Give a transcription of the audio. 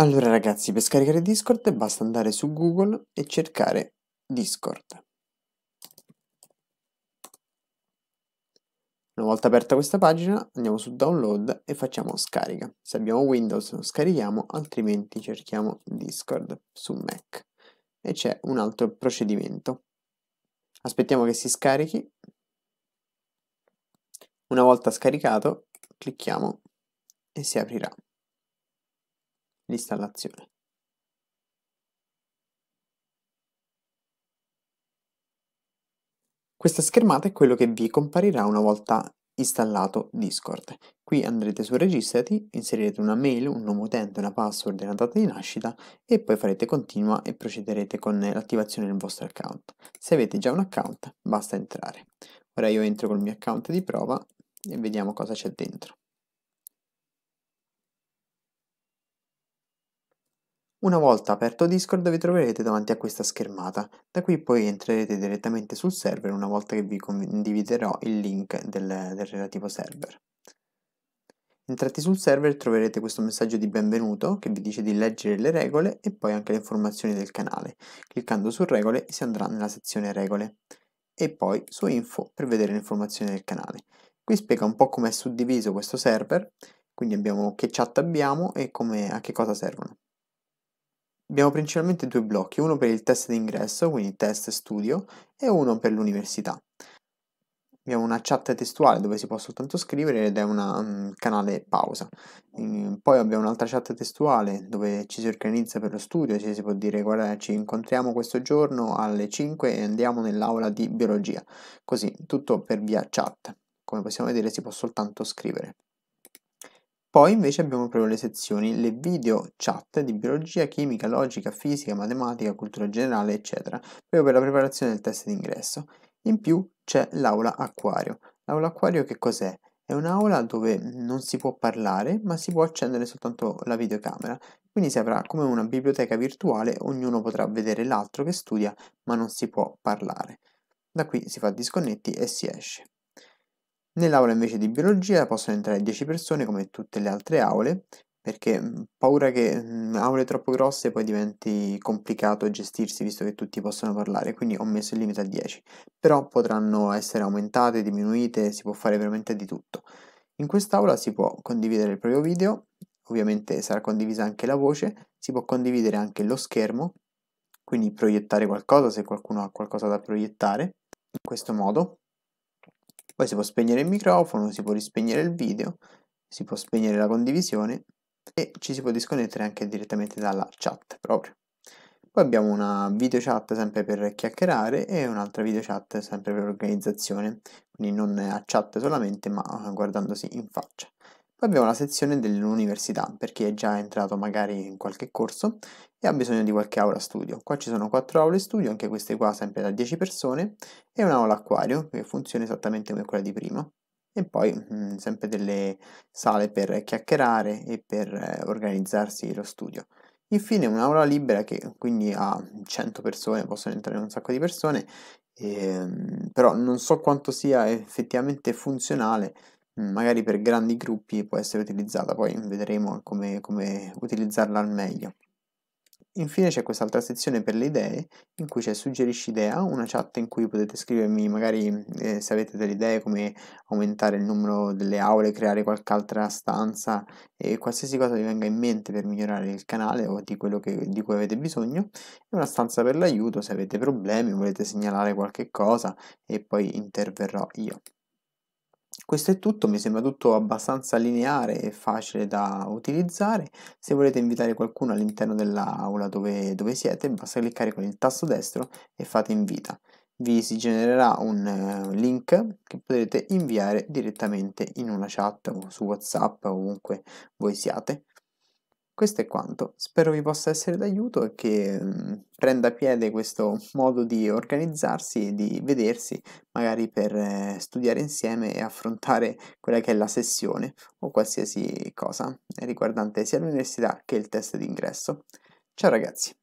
Allora ragazzi, per scaricare Discord basta andare su Google e cercare Discord. Una volta aperta questa pagina andiamo su download e facciamo scarica. Se abbiamo Windows lo scarichiamo, altrimenti cerchiamo Discord su Mac. E c'è un altro procedimento. Aspettiamo che si scarichi. Una volta scaricato clicchiamo e si aprirà l'installazione Questa schermata è quello che vi comparirà una volta installato Discord. Qui andrete su registrati, inserirete una mail, un nome utente, una password e una data di nascita e poi farete continua e procederete con l'attivazione del vostro account. Se avete già un account basta entrare. Ora io entro col mio account di prova e vediamo cosa c'è dentro. Una volta aperto Discord vi troverete davanti a questa schermata, da qui poi entrerete direttamente sul server una volta che vi condividerò il link del, del relativo server. Entrati sul server troverete questo messaggio di benvenuto che vi dice di leggere le regole e poi anche le informazioni del canale. Cliccando su regole si andrà nella sezione regole e poi su info per vedere le informazioni del canale. Qui spiega un po' come è suddiviso questo server, quindi abbiamo che chat abbiamo e come, a che cosa servono. Abbiamo principalmente due blocchi, uno per il test d'ingresso, quindi test studio, e uno per l'università. Abbiamo una chat testuale dove si può soltanto scrivere ed è un mm, canale pausa. Mm, poi abbiamo un'altra chat testuale dove ci si organizza per lo studio, ci si può dire guarda ci incontriamo questo giorno alle 5 e andiamo nell'aula di biologia. Così, tutto per via chat. Come possiamo vedere si può soltanto scrivere. Poi invece abbiamo proprio le sezioni, le video chat di biologia, chimica, logica, fisica, matematica, cultura generale, eccetera, proprio per la preparazione del test d'ingresso. In più c'è l'aula acquario. L'aula acquario che cos'è? È un'aula dove non si può parlare, ma si può accendere soltanto la videocamera. Quindi si avrà come una biblioteca virtuale, ognuno potrà vedere l'altro che studia, ma non si può parlare. Da qui si fa disconnetti e si esce. Nell'aula invece di biologia possono entrare 10 persone come tutte le altre aule, perché mm, paura che mh, mm, aule troppo grosse poi diventi complicato gestirsi visto che tutti possono parlare, quindi ho messo il limite a 10, però potranno essere aumentate, diminuite, si può fare veramente di tutto. In quest'aula si può condividere il proprio video, ovviamente sarà condivisa anche la voce, si può condividere anche lo schermo, quindi proiettare qualcosa se qualcuno ha qualcosa da proiettare, in questo modo poi si può spegnere il microfono, si può rispegnere il video, si può spegnere la condivisione e ci si può disconnettere anche direttamente dalla chat proprio. Poi abbiamo una video chat sempre per chiacchierare e un'altra video chat sempre per organizzazione, quindi non a chat solamente ma guardandosi in faccia. Poi abbiamo la sezione dell'università, per chi è già entrato magari in qualche corso e ha bisogno di qualche aula studio. Qua ci sono quattro aule studio, anche queste qua sempre da 10 persone, e un'aula acquario, che funziona esattamente come quella di prima. E poi mh, mm, sempre delle sale per chiacchierare e per eh, organizzarsi lo studio. Infine un'aula libera che quindi ha 100 persone, possono entrare un sacco di persone, e, ehm, però non so quanto sia effettivamente funzionale Mm, magari per grandi gruppi può essere utilizzata, poi vedremo come, come utilizzarla al meglio. Infine c'è quest'altra sezione per le idee in cui c'è suggerisci idea, una chat in cui potete scrivermi magari eh, se avete delle idee come aumentare il numero delle aule, creare qualche altra stanza e qualsiasi cosa vi venga in mente per migliorare il canale o di quello che, di cui avete bisogno e una stanza per l'aiuto se avete problemi, volete segnalare qualche cosa e poi interverrò io. Questo è tutto, mi sembra tutto abbastanza lineare e facile da utilizzare. Se volete invitare qualcuno all'interno dell'aula dove, dove siete, basta cliccare con il tasto destro e fate invita. Vi si genererà un eh, link che potrete inviare direttamente in una chat o su WhatsApp o ovunque voi siate. Questo è quanto, spero vi possa essere d'aiuto e che mh, mm, prenda piede questo modo di organizzarsi e di vedersi, magari per eh, studiare insieme e affrontare quella che è la sessione o qualsiasi cosa riguardante sia l'università che il test d'ingresso. Ciao ragazzi!